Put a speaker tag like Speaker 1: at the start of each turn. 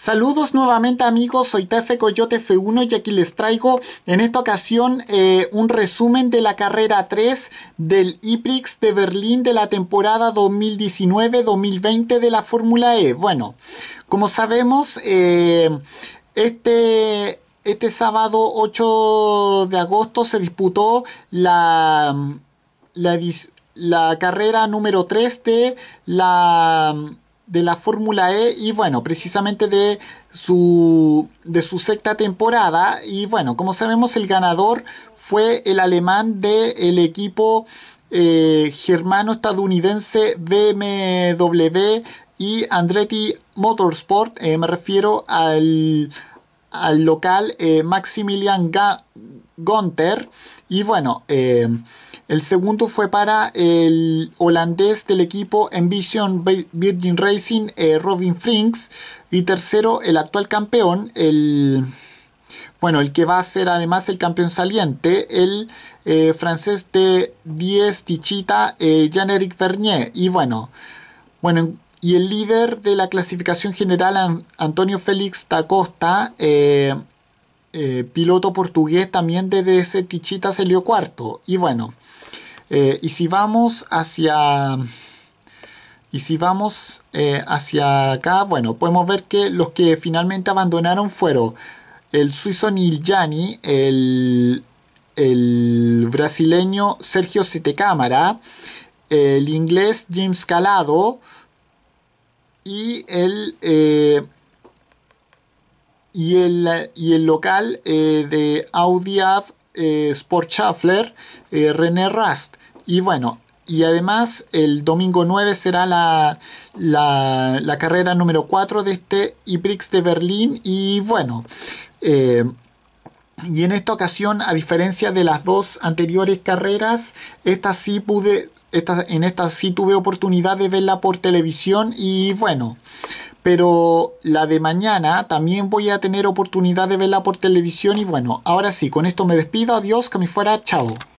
Speaker 1: Saludos nuevamente amigos, soy Tefe Coyote F1 y aquí les traigo en esta ocasión eh, un resumen de la carrera 3 del IPRIX de Berlín de la temporada 2019-2020 de la Fórmula E. Bueno, como sabemos, eh, este, este sábado 8 de agosto se disputó la, la, la carrera número 3 de la de la Fórmula E y bueno, precisamente de su, de su sexta temporada. Y bueno, como sabemos, el ganador fue el alemán del equipo eh, germano-estadounidense BMW y Andretti Motorsport. Eh, me refiero al, al local eh, Maximilian Ga Y bueno, el segundo fue para el holandés del equipo Envision Virgin Racing, eh, Robin Frinks. Y tercero, el actual campeón, el... Bueno, el que va a ser además el campeón saliente, el eh, francés de 10 Tichita, eh, Jean-Éric Vernier. Y bueno, bueno, y el líder de la clasificación general, Antonio Félix Tacosta... Eh, piloto portugués también desde ese Tichita salió cuarto. Y bueno, eh, y si vamos hacia... Y si vamos eh, hacia acá, bueno, podemos ver que los que finalmente abandonaron fueron el suizo Niljani, el, el brasileño Sergio Setecámara, el inglés James Calado y el y el, local eh, de Audi eh, Sport eh, René Rast. Y bueno, y además el domingo 9 será la, carrera número 4 de este IPRIX de Berlín. Y bueno, y en esta ocasión, a diferencia de las dos anteriores carreras, esta sí pude, en esta sí tuve oportunidad de verla por televisión y bueno, pero la de mañana también voy a tener oportunidad de verla por televisión y bueno, ahora sí, con esto me despido, adiós, que me fuera, chao.